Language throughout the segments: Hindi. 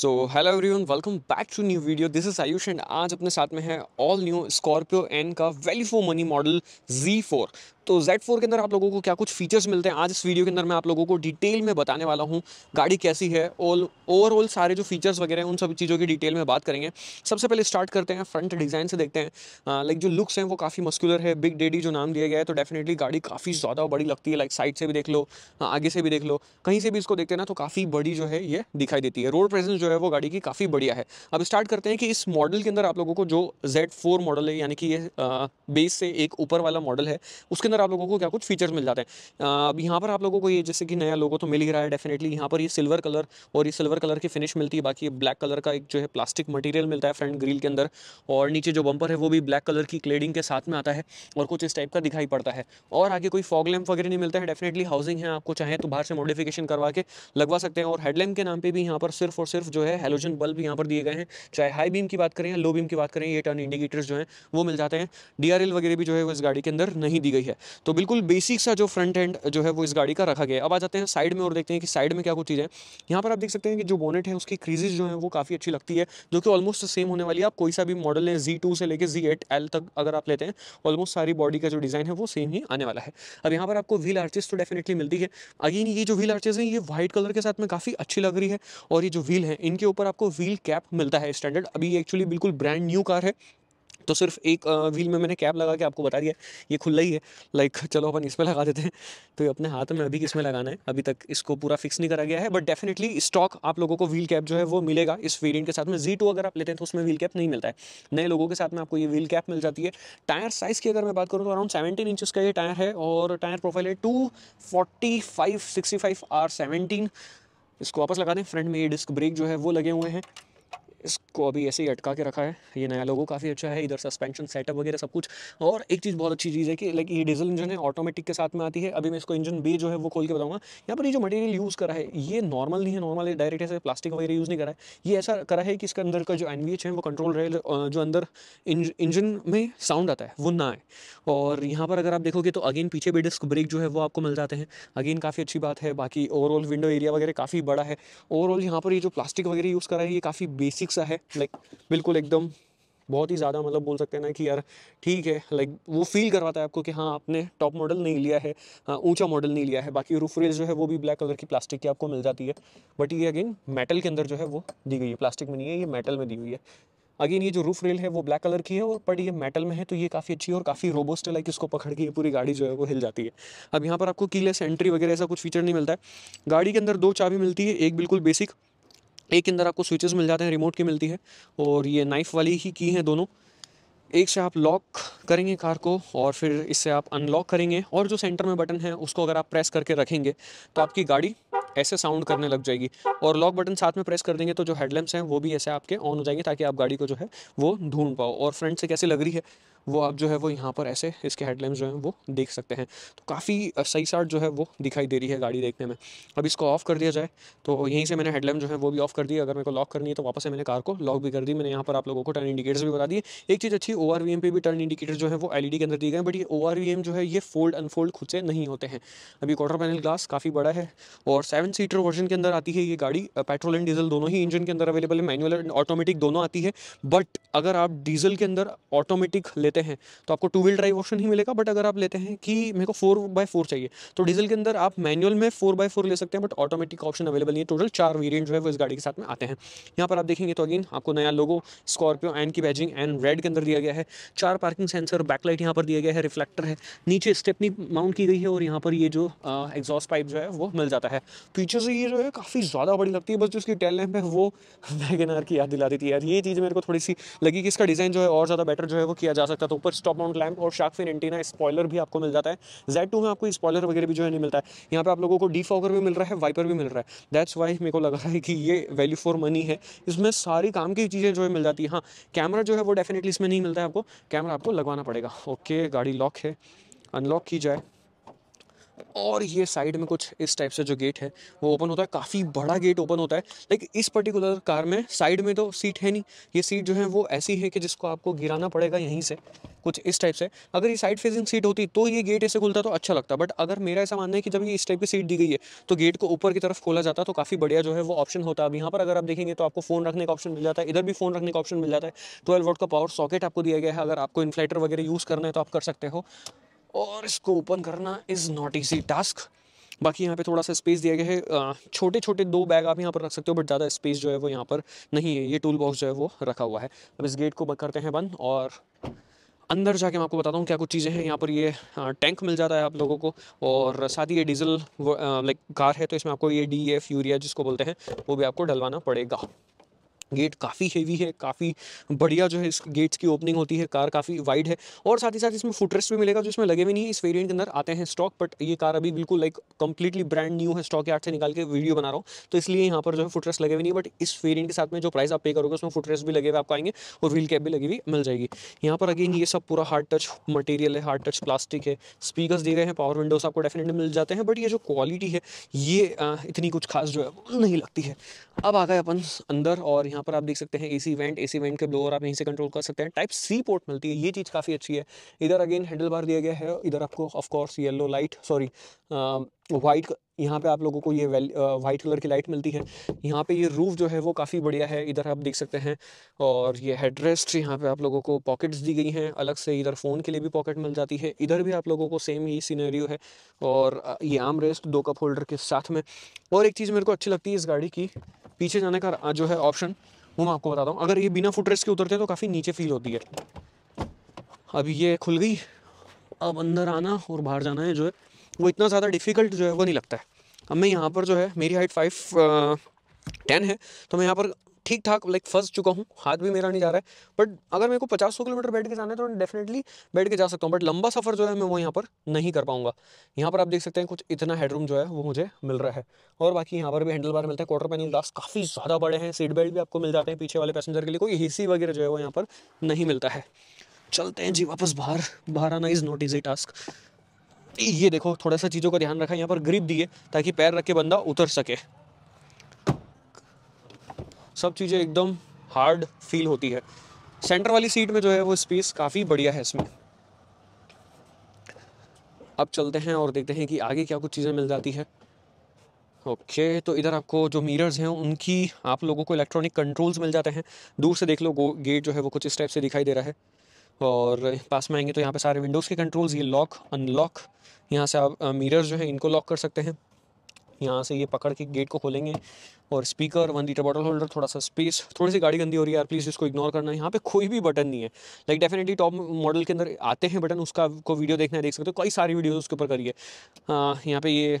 so hello everyone welcome back to new video this is Ayush and आज अपने साथ में है ऑल न्यू स्कॉर्पियो एन का value for money model Z four तो Z4 के अंदर आप लोगों को क्या कुछ फीचर्स मिलते हैं आज इस वीडियो के अंदर मैं आप लोगों को डिटेल में बताने वाला हूँ गाड़ी कैसी है ऑल ओवरऑल सारे जो फीचर्स वगैरह हैं उन सभी चीज़ों की डिटेल में बात करेंगे सबसे पहले स्टार्ट करते हैं फ्रंट डिज़ाइन से देखते हैं लाइक जो लुक्स हैं वो काफ़ी मस्कुलर है बिग डेडी जो नाम दिया गया है तो डेफिनेटली गाड़ी काफ़ी ज़्यादा बड़ी लगती है लाइक साइड से भी देख लो आगे से भी देख लो कहीं से भी इसको देखते हैं ना तो काफ़ी बड़ी जो है ये दिखाई देती है रोड प्रेजेंस जो है वो गाड़ी की काफ़ी बढ़िया है अब स्टार्ट करते हैं कि इस मॉडल के अंदर आप लोगों को जो जेड मॉडल है यानी कि ये बेस से एक ऊपर वाला मॉडल है उसके अंदर अंदर आप लोगों को क्या कुछ फीचर्स मिल जाते हैं अब यहाँ पर आप लोगों को ये जैसे कि नया लोगों तो मिल ही रहा है डेफिनेटली यहाँ पर ये सिल्वर कलर और ये सिल्वर कलर की फिनिश मिलती है बाकी ब्लैक कलर का एक जो है प्लास्टिक मटेरियल मिलता है फ्रंट ग्रिल के अंदर और नीचे जो बम्पर है वो भी ब्लैक कलर की क्लेडिंग के साथ में आता है और कुछ इस टाइप का दिखाई पड़ता है और आगे कोई फॉग लैम्प वगैरह नहीं मिलता है डेफिनेटली हाउसिंग है आपको चाहे तो बाहर से मॉडिफिकेशन करवा के लगवा सकते हैं और हेडलैम्प के नाम पर भी यहाँ पर सिर्फ और सिर्फ जो है हेलोजन बल्ब यहाँ पर दिए गए हैं चाहे हाई बीम की बात करें या लो बीम की बात करें ये टर्न इंडिकेटर्स जो है वो मिल जाते हैं डी वगैरह भी जो है वो इस गाड़ी के अंदर नहीं दी गई है तो बिल्कुल बेसिक सा जो फ्रंट एंड जो है वो इस गाड़ी का रखा गया अब आ जाते हैं साइड में और देखते हैं कि साइड में क्या कुछ चीज़ें यहाँ पर आप देख सकते हैं कि जो बोनेट है उसकी क्रीजेज जो है वो काफ़ी अच्छी लगती है जो कि ऑलमोस्ट सेम होने वाली है आप कोई सा भी मॉडल है जी टू से लेकर जी एट एल तक अगर आप लेते हैं ऑलमोस्ट सारी बॉडी का जो डिज़ाइन है वो सेम ही आने वाला है अब यहाँ पर आपको व्हील आर्चेस तो डेफिनेटली मिलती है अगेन ये जो व्हील आर्चेस हैं ये व्हाइट कलर के साथ में काफ़ी अच्छी लग रही है और ये जो व्हील है इनके ऊपर आपको व्हील कैप मिलता है स्टैंडर्ड अभी एक्चुअली बिल्कुल ब्रांड न्यू कार है तो सिर्फ एक व्हील में मैंने कैप लगा के आपको बता दिया ये खुला ही है लाइक चलो अपन इसमें लगा देते हैं तो ये अपने हाथ में अभी में लगाना है अभी तक इसको पूरा फिक्स नहीं करा गया है बट डेफिनेटली स्टॉक आप लोगों को व्हील कैप जो है वो मिलेगा इस वेरियंट के साथ में जी अगर आप लेते हैं तो उसमें व्हील कैप नहीं मिलता है नए लोगों के साथ में आपको ये व्हील कैप मिल जाती है टायर साइज़ की अगर मैं बात करूँ तो अराउंड सेवेंटीन इंचज़ का ये टायर है और टायर प्रोफाइल है two forty five sixty five R seventeen इसको वापस लगा दें फ्रंट में ये डिस्क ब्रेक जो है वो लगे हुए हैं इसको अभी ऐसे ही अटका के रखा है ये नया लोगो काफ़ी अच्छा है इधर सस्पेंशन सेटअप वगैरह सब कुछ और एक चीज़ बहुत अच्छी चीज़ है कि लाइक ये डीजल इंजन है ऑटोमेटिक के साथ में आती है अभी मैं इसको इंजन बी जो है वो खोल के बताऊँगा यहाँ पर ये जो मटेरियल यूज़ करा है ये नॉर्मल नहीं है नॉर्मल डायरेक्ट ऐसे प्लास्टिक वगैरह यूज़ नहीं करा है ये ऐसा करा है कि इसके अंदर का जो एन है वो कंट्रोल रेल जो अंदर इंजन में साउंड आता है वो ना आए और यहाँ पर अगर आप देखोगे तो अगेन पीछे भी डिस्क ब्रेक जो है वो आपको मिल जाते हैं अगेन काफ़ी अच्छी बात है बाकी ओवरऑल विंडो एरिया वगैरह काफ़ी बड़ा है ओवरऑल यहाँ पर ये जो प्लास्टिक वगैरह यूज़ करा है ये काफ़ी बेसिक सा है लाइक बिल्कुल एकदम बहुत ही ज़्यादा मतलब बोल सकते हैं ना कि यार ठीक है लाइक वो फील करवाता है आपको कि हाँ आपने टॉप मॉडल नहीं लिया है हाँ, ऊंचा मॉडल नहीं लिया है बाकी रूफ रेल जो है वो भी ब्लैक कलर की प्लास्टिक की आपको मिल जाती है बट ये अगेन मेटल के अंदर जो है वो दी गई है प्लास्टिक में नहीं है ये मेटल में दी हुई है अगेन ये जो रूफ रेल है वो ब्लैक कलर की है और बट ये मेटल में है तो ये काफ़ी अच्छी है और काफ़ी रोबोस्ट है लाइक इसको पकड़ के ये पूरी गाड़ी जो है वो हिल जाती है अब यहाँ पर आपको कीलेस एंट्री वगैरह ऐसा कुछ फीचर नहीं मिलता है गाड़ी के अंदर दो चाबी मिलती है एक बिल्कुल बेसिक एक के अंदर आपको स्विचेस मिल जाते हैं रिमोट की मिलती है और ये नाइफ वाली ही की हैं दोनों एक से आप लॉक करेंगे कार को और फिर इससे आप अनलॉक करेंगे और जो सेंटर में बटन है उसको अगर आप प्रेस करके रखेंगे तो आपकी गाड़ी ऐसे साउंड करने लग जाएगी और लॉक बटन साथ में प्रेस कर देंगे तो जो हेडलैम्प्स हैं वो भी ऐसे आपके ऑन हो जाएंगे ताकि आप गाड़ी को जो है वो ढूंढ पाओ और फ्रंट से कैसे लग रही है वो आप जो है वो यहाँ पर ऐसे इसके हेडलैम्प जो हैं वो देख सकते हैं तो काफ़ी सही साठ जो है वो दिखाई दे रही है गाड़ी देखने में अब इसको ऑफ़ कर दिया जाए तो यहीं से मैंने हेडलैम्प जो है वो भी ऑफ़ कर दी अगर मेरे को लॉक करनी है तो वापस से मैंने कार को लॉक भी कर दी मैंने यहाँ पर आप लोगों को टर्न इंडिकेटर्स भी बता दिए एक चीज़ अच्छी ओ आर वी एम पे भी टर्न इंडिकेटर जो है वो एल ई डी के अंदर दिए गए बट ये ओ आर वी एम जो है ये फोल्ड अनफोल्ड खुद से नहीं होते हैं अभी क्वार्टर पैनल ग्लास काफ़ी बड़ा है और सेवन सीटर वर्जन के अंदर आती है ये गाड़ी पेट्रोल एंड डीजल दोनों ही इंजन के अंदर अवेलेबल है मैनुअल एंड ऑटोमेटिक दोनों आती है बट अगर आप डीजल के अंदर ऑटोमेटिक लेते लेते हैं तो आपको टू व्हील ड्राइव ऑप्शन ही मिलेगा बट अगर आप लेते हैं कि मेरे को फोर बाय फोर चाहिए तो डीजल के अंदर आप मैनुअल में फोर बाय फोर ले सकते हैं बट ऑटोमेटिक ऑप्शन अवेलेबल नहीं है टोटल चार वेरियंट जो है वो इस गाड़ी के साथ में आते हैं यहाँ पर आप देखेंगे तो अगेन आपको नया लोगो स्कॉर्पियो एंड की बैजिंग एंड रेड के अंदर दिया गया है चार पार्किंग सेंसर बैकलाइट यहाँ पर दिया गया है रिफ्लेक्टर है नीचे स्टेपनी माउंट की गई है और यहाँ पर ये जो एग्जॉस्ट पाइप जो है वो मिल जाता है पीछे से ये जो है काफ़ी ज़्यादा बड़ी लगती है बस जो उसकी टेल लैम्प है वो वैगनार की याद दिला देती है यार ये चीज़ मेरे को थोड़ी सी लगी कि इसका डिज़ाइन जो है और ज़्यादा बेटर जो है वो किया जा सकता साथ तो ऊपर स्टॉप माउंट लैम्प और शार्क फिन एंटीना स्पॉयलर भी आपको मिल जाता है जेड टू में आपको स्पॉयलर वगैरह भी जो है नहीं मिलता है यहाँ पे आप लोगों को डी भी मिल रहा है वाइपर भी मिल रहा है दैट्स वाई मेरे को लग रहा है कि ये वैल्यू फॉर मनी है इसमें सारी काम की चीज़ें जो है मिल जाती है हाँ कैमरा जो है वो डेफिनेटली इसमें नहीं मिलता है आपको कैमरा आपको लगवाना पड़ेगा ओके गाड़ी लॉक है अनलॉक की जाए और ये साइड में कुछ इस टाइप से जो गेट है वो ओपन होता है काफ़ी बड़ा गेट ओपन होता है लाइक इस पर्टिकुलर कार में साइड में तो सीट है नहीं ये सीट जो है वो ऐसी है कि जिसको आपको गिराना पड़ेगा यहीं से कुछ इस टाइप से अगर ये साइड फेसिंग सीट होती तो ये गेट ऐसे खुलता तो अच्छा लगता बट अगर मेरा ऐसा मानना है कि जब ये इस टाइप की सीट दी गई है तो गेट को ऊपर की तरफ खोला जाता तो काफ़ी बढ़िया जो है वो ऑप्शन होता अब यहाँ पर अगर आप देखेंगे तो आपको फ़ोन रखने का ऑप्शन मिल जाता है इधर भी फ़ोन रखने का ऑप्शन मिल जाता है ट्वेल्व वोट का पावर सॉकेट आपको दिया गया है अगर आपको इन्फ्लेटर वगैरह यूज़ करना है तो आप कर सकते हो और इसको ओपन करना इज़ नॉट ईजी टास्क बाकी यहाँ पे थोड़ा सा स्पेस दिया गया है छोटे छोटे दो बैग आप यहाँ पर रख सकते हो बट ज़्यादा स्पेस जो है वो यहाँ पर नहीं है ये टूल बॉक्स जो है वो रखा हुआ है अब इस गेट को करते हैं बंद और अंदर जाके मैं आपको बताता हूँ क्या कुछ चीज़ें हैं यहाँ पर ये टैंक मिल जाता है आप लोगों को और साथ ही ये डीजल लाइक कार है तो इसमें आपको ये डी एफ यूरिया जिसको बोलते हैं वो भी आपको डलवाना पड़ेगा गेट काफ़ी हेवी है काफ़ी बढ़िया जो है इस गेट्स की ओपनिंग होती है कार काफ़ी वाइड है और साथ ही साथ इसमें फुटरेस्ट भी मिलेगा जो इसमें लगे भी नहीं है इस वेरिएंट के अंदर आते हैं स्टॉक बट ये कार अभी बिल्कुल लाइक कंप्लीटली ब्रांड न्यू है स्टॉक यार्ड से निकाल के वीडियो बना रहा हूँ तो इसलिए यहाँ पर जो है फुटरेस्ट लगे हुए नहीं बट इस वेरियंट के साथ में जो प्राइस आप पे करोगे उसमें फुटरेस्ट भी लगे हुए आपको आएंगे और व्हील कैप भी लगी हुई मिल जाएगी यहाँ पर अगेन ये सब पूरा हार्ड टच मटेरियल है हार्ड टच प्लास्टिक है स्पीकर दिए गए हैं पावर विंडोज आपको डेफिनेटली मिल जाते हैं बट ये जो क्वालिटी है ये इतनी कुछ खास जो है नहीं लगती है अब आ गए अपन अंदर और यहाँ यहाँ पर आप देख सकते हैं एसी वेंट एसी वेंट के ब्लोअर आप यहीं से कंट्रोल कर सकते हैं टाइप सी पोर्ट मिलती है ये चीज़ काफ़ी अच्छी है इधर अगेन हैंडल बार दिया गया है इधर आपको of course yellow light sorry white यहाँ पे आप लोगों को ये वाइट कलर की लाइट मिलती है यहाँ पे ये रूफ जो है वो काफ़ी बढ़िया है इधर आप देख सकते हैं और ये हेडरेस्ट यहाँ पे आप लोगों को पॉकेट्स दी गई हैं अलग से इधर फ़ोन के लिए भी पॉकेट मिल जाती है इधर भी आप लोगों को सेम ही सीनरियो है और ये आम रेस्ट दो कप होल्डर के साथ में और एक चीज़ मेरे को अच्छी लगती है इस गाड़ी की पीछे जाने का जो है ऑप्शन वो मैं आपको बताता हूँ अगर ये बिना फुटरेस्ट के उतरते हैं तो काफ़ी नीचे फील होती है अब ये खुल गई अब अंदर आना और बाहर जाना है जो है वो इतना ज़्यादा डिफ़िकल्ट जो है वो नहीं लगता है अब मैं यहाँ पर जो है मेरी हाइट फाइव टेन है तो मैं यहाँ पर ठीक ठाक लाइक फंस चुका हूँ हाथ भी मेरा नहीं जा रहा है बट अगर मेरे को पचास सौ किलोमीटर बैठ के जाना है तो डेफिनेटली बैठ के जा सकता हूँ बट लंबा सफ़र जो है मैं वो यहाँ पर नहीं कर पाऊंगा यहाँ पर आप देख सकते हैं कुछ इतना हेडरूम जो है वो मुझे मिल रहा है और बाकी यहाँ पर भी हैंडल बार मिलता है क्वार्टर पैनल ग्लास काफ़ी ज़्यादा बड़े हैं सीट बेल्ट भी आपको मिल जाते हैं पीछे वाले पैसेंजर के लिए कोई ए वगैरह जो है वो यहाँ पर नहीं मिलता है चलते हैं जी वापस बाहर बाहर आना इज़ नॉट इजी टास्क ये देखो थोड़ा सा चीज़ों का ध्यान रखा यहाँ पर ग्रिप दिए ताकि पैर रख के बंदा उतर सके सब चीज़ें एकदम हार्ड फील होती है सेंटर वाली सीट में जो है वो स्पेस काफ़ी बढ़िया है इसमें अब चलते हैं और देखते हैं कि आगे क्या कुछ चीज़ें मिल जाती है ओके तो इधर आपको जो मिरर्स हैं उनकी आप लोगों को इलेक्ट्रॉनिक कंट्रोल्स मिल जाते हैं दूर से देख लो गेट जो है वो कुछ इस टाइप से दिखाई दे रहा है और पास में आएंगे तो यहाँ पे सारे विंडोज़ के कंट्रोल्स ये लॉक अनलॉक यहाँ से आप मिरर्स जो है इनको लॉक कर सकते हैं यहाँ से ये पकड़ के गेट को खोलेंगे और speaker one litre bottle holder थोड़ा सा स्पेस थोड़ी सी गाड़ी गंदी हो रही है यार प्लीज़ इसको इग्नोर करना यहाँ पे कोई भी बटन नहीं है लाइक डेफिनेटली टॉप मॉडल के अंदर आते हैं बटन उसका को वीडियो देखना है देख सकते हो कई सारी वीडियोज़ उसके ऊपर करिए हाँ, यहाँ पे ये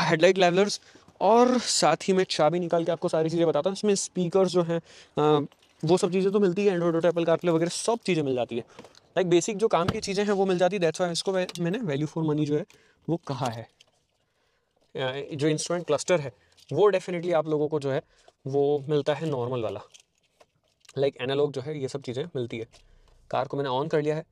हेडलाइट लेवलर्स और साथ ही मैं चाबी निकाल के आपको सारी चीज़ें बताता हूँ इसमें स्पीकर जो हैं हाँ, वो सब चीज़ें तो मिलती है एंड्रॉइड एप्पल कारप्ले वगैरह सब चीज़ें मिल जाती है लाइक बेसिक जो काम की चीज़ें हैं वो मिल जाती है दैट्स वाई इसको मैंने वैल्यू फॉर मनी जो है वो कहा है जो इंस्ट्रूमेंट क्लस्टर है वो डेफिनेटली आप लोगों को जो है वो मिलता है नॉर्मल वाला लाइक एनालॉग जो है ये सब चीज़ें मिलती है कार को मैंने ऑन कर लिया है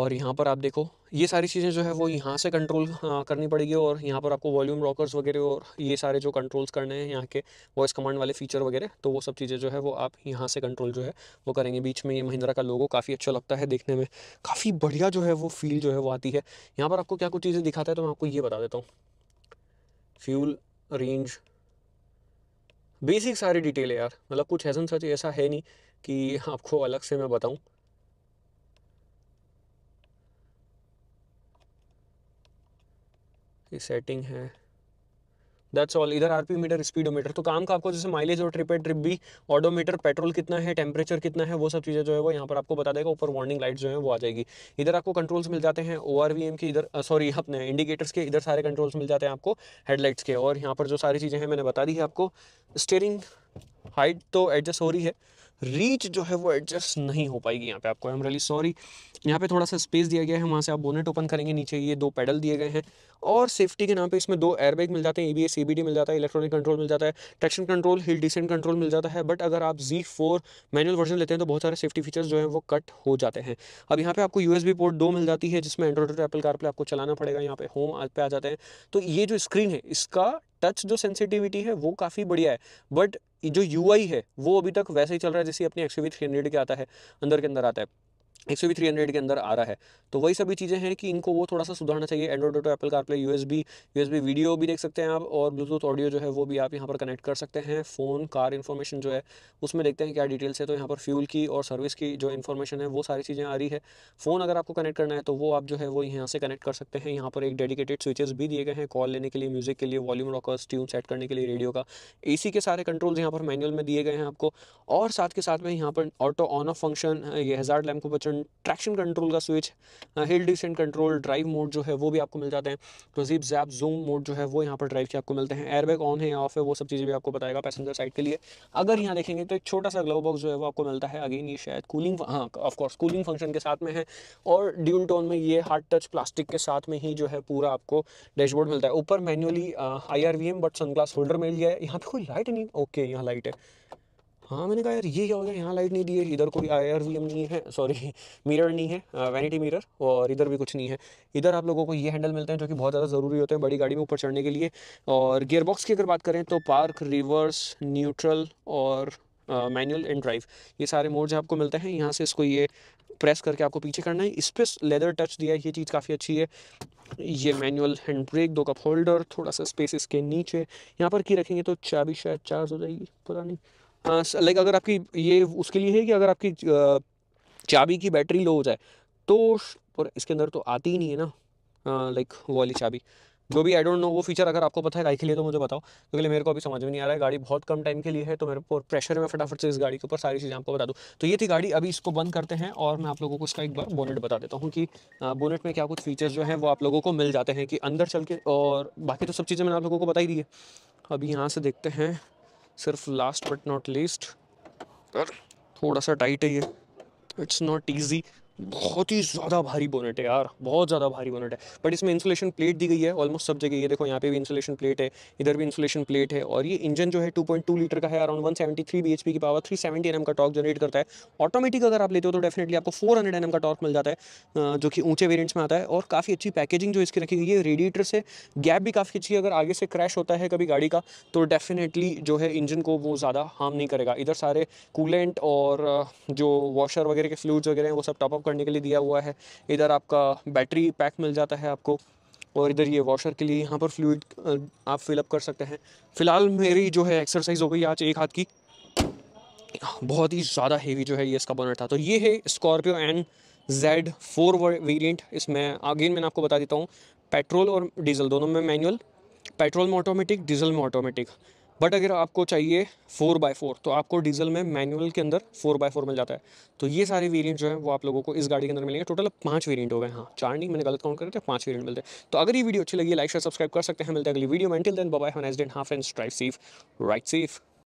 और यहाँ पर आप देखो ये सारी चीज़ें जो है वो यहाँ से कंट्रोल हाँ, करनी पड़ेगी और यहाँ पर आपको वॉल्यूम रॉकर्स वगैरह और ये सारे जो कंट्रोल्स करने हैं यहाँ के वॉइस कमांड वाले फीचर वगैरह तो वो सब चीज़ें जो है वो आप यहाँ से कंट्रोल जो है वो करेंगे बीच में ये महिंद्रा का लोगो काफ़ी अच्छा लगता है देखने में काफ़ी बढ़िया जो है वो फील जो है वो आती है यहाँ पर आपको क्या कुछ चीज़ें दिखाता है तो मैं आपको ये बता देता हूँ फ्यूल रेंज बेसिक सारी डिटेल है यार मतलब कुछ ऐसा सच ऐसा है नहीं कि आपको अलग से मैं बताऊं ये सेटिंग है दैट्स ऑल इधर आरपी मीटर स्पीडोमीटर तो काम का आपको जैसे माइलेज और ट्रिप ट्रिप भी ऑडोमीटर पेट्रोल कितना है टेम्परेचर कितना है वो सब चीज़ें जो है वो यहाँ पर आपको बता देगा ऊपर वार्निंग लाइट जो है वो आ जाएगी इधर आपको कंट्रोल्स मिल जाते हैं ओ के इधर सॉरी अपने इंडिकेटर्स के इधर सारे कंट्रोल्स मिल जाते हैं आपको हेडलाइट्स के और यहाँ पर जो सारी चीज़ें हैं मैंने बता दी है आपको स्टेयरिंग हाइट तो एडजस्ट हो रही है रीच जो है वो एडजस्ट नहीं हो पाएगी यहाँ पे आपको आई एम रियली सॉरी यहाँ पे थोड़ा सा स्पेस दिया गया है वहाँ से आप बोनेट ओपन करेंगे नीचे ये दो पैडल दिए गए हैं और सेफ्टी के नाम पे इसमें दो एयरबैग मिल जाते हैं ए बी एस मिल जाता है इलेक्ट्रॉनिक कंट्रोल मिल जाता है traction control hill descent control मिल जाता है बट अगर आप जी फोर मैनुअल वर्जन लेते हैं तो बहुत सारे सेफ्टी फीचर्स जो है वो कट हो जाते हैं अब यहाँ पे आपको यू पोर्ट दो मिल जाती है जिसमें एंड्रॉइड एपल एप्पल कार आपको चलाना पड़ेगा यहाँ पे होम आज पे आ जाते हैं तो ये जो स्क्रीन है इसका टच जो सेंसिटिविटी है वो काफ़ी बढ़िया है बट जो यू है वो अभी तक वैसे ही चल रहा है जैसे अपनी एक्सवी थ्री के आता है अंदर के अंदर आता है एक सौ थ्री हंड्रेड के अंदर आ रहा है तो वही सभी चीज़ें हैं कि इनको वो थोड़ा सा सुधारना चाहिए Android Auto Apple CarPlay U S B U S B video भी देख सकते हैं आप और ब्लूटूथ ऑडियो जो है वो भी आप यहाँ पर कनेक्ट कर सकते हैं फ़ोन कार इन्फॉर्मेशन जो है उसमें देखते हैं क्या डिटेल्स है तो यहाँ पर फ्यूल की और सर्विस की जो इन्फॉर्मेशन है वो सारी चीज़ें आ रही है फ़ोन अगर आपको कनेक्ट करना है तो वो आप जो है वो यहाँ से कनेक्ट कर सकते हैं यहाँ पर एक डेडिकेटेड स्विचेस भी दिए गए हैं कॉल लेने के लिए म्यूज़िक के लिए वॉल्यूम रॉकर्स ट्यून सेट करने के लिए रेडियो का ए के सारे कंट्रोल्स यहाँ पर मैनुअल में दिए गए हैं आपको और साथ के साथ में यहाँ पर ऑटो ऑन ऑफ फंक्शन ये हज़ार लैम्प को बचन ट्रैक्शन कंट्रोल का switch hill descent control drive mode जो है वो भी आपको मिल जाते हैं तो जीप जैप जूम मोड जो है वो यहाँ पर ड्राइव के आपको मिलते हैं एयरबैग ऑन है ऑफ है वो सब चीज़ें भी आपको बताएगा पैसेंजर साइड के लिए अगर यहाँ देखेंगे तो एक छोटा सा ग्लव बॉक्स जो है वो आपको मिलता है अगेन ये शायद कूलिंग हाँ ऑफकोर्स कूलिंग फंक्शन के साथ में है और ड्यून टोन में ये हार्ड टच प्लास्टिक के साथ में ही जो है पूरा आपको डैशबोर्ड मिलता है ऊपर manually I but sunglass holder मिल गया है यहाँ पे कोई लाइट नहीं ओके यहाँ लाइट है हाँ मैंने कहा यार ये क्या हो गया यहाँ लाइट नहीं दी है इधर कोई आई आर नहीं है सॉरी मिरर नहीं है वैनिटी हाँ, मिरर और इधर भी कुछ नहीं है इधर आप लोगों को ये हैंडल मिलते हैं जो कि बहुत ज़्यादा ज़रूरी होते हैं बड़ी गाड़ी में ऊपर चढ़ने के लिए और गियरबॉक्स की अगर बात करें तो पार्क रिवर्स न्यूट्रल और मैनुअल एंड ड्राइव ये सारे मोड्स आपको मिलते हैं यहाँ से इसको ये प्रेस करके आपको पीछे करना है इस पर लेदर टच दिया है ये चीज़ काफ़ी अच्छी है ये मैनुअल हैंड ब्रेक दो कप होल्डर थोड़ा सा स्पेस इसके नीचे यहाँ पर की रखेंगे तो चाबी शायद चार्ज हो जाएगी पता नहीं लाइक हाँ, अगर आपकी ये उसके लिए है कि अगर आपकी चाबी की बैटरी लो हो जाए तो पर इसके अंदर तो आती ही नहीं है ना लाइक वो वाली चाबी जो भी आई डोंट नो वो फीचर अगर आपको पता है गाड़ी के लिए तो मुझे बताओ क्योंकि मेरे को अभी समझ में नहीं आ रहा है गाड़ी बहुत कम टाइम के लिए है तो मेरे को प्रेशर में फटाफट से इस गाड़ी के ऊपर सारी चीज़ें आपको बता दूँ तो ये थी गाड़ी अभी इसको बंद करते हैं और मैं आप लोगों को इसका एक बार बोनेट बता देता हूँ कि बोनेट में क्या कुछ फीचर्स जो है वो आप लोगों को मिल जाते हैं कि अंदर चल के और बाकी तो सब चीज़ें मैंने आप लोगों को बताई दी है अभी यहाँ से देखते हैं सिर्फ लास्ट बट नॉट लीस्ट और थोड़ा सा टाइट है ये इट्स नॉट ईजी बहुत ही ज़्यादा भारी बोनेट है यार बहुत ज़्यादा भारी बोनेट है बट इसमें इंसुलेशन प्लेट दी गई है ऑलमोस्ट सब जगह ये देखो यहाँ पे भी इंसुलेशन प्लेट है इधर भी इंसुलेशन प्लेट है और ये इंजन जो है 2.2 लीटर का है अराउंड 173 सेवेंटी की पावर 370 सेवेंटी का टॉर्क जनरेट करता है ऑटोमेटिक अगर आप लेते हो तो डेफिनेटली आपको फोर हंड्रेड का टॉर्क मिल जाता है जो कि ऊंचे वेरियंट्स में आता है और काफ़ी अच्छी पैकेजिंग जो इसकी रखी गई है रेडिएटर से गैप भी काफ़ी अच्छी है अगर आगे से क्रैश होता है कभी गाड़ी का तो डेफिनेटली जो है इंजन को वो ज़्यादा हार्म नहीं करेगा इधर सारे कूलेंट और जो वॉशर वगैरह के फ्लूड्स वगैरह हैं वो सब टॉप ऑफ करने के लिए दिया हुआ है इधर आपका बैटरी पैक मिल जाता है आपको और इधर ये वॉशर के लिए यहाँ पर फ्लूड आप फिलअप कर सकते हैं फ़िलहाल मेरी जो है एक्सरसाइज हो गई आज एक हाथ की बहुत ही ज़्यादा हेवी जो है ये इसका बोनट था तो ये है Scorpio N Z four variant इसमें अगेन मैंने आपको बता देता हूँ पेट्रोल और डीजल दोनों में मैनुअल पेट्रोल में ऑटोमेटिक डीजल में ऑटोमेटिक बट अगर आपको चाहिए फोर बाय फोर तो आपको डीजल में मैनुअल के अंदर फोर बाय फोर मिल जाता है तो ये सारे वेरिएंट जो है वो आप लोगों को इस गाड़ी के अंदर मिलेंगे टोटल पाँच वेरिएंट हो गए हाँ चार नहीं मैंने गलत काउंट करते हैं पांच वेरिएंट मिलते हैं तो अगर ये वीडियो अच्छी लगी लाइक शेयर सब्सक्राइब कर सकते हैं मिलते हैं अगली वीडियो में till then bye half and drive safe right safe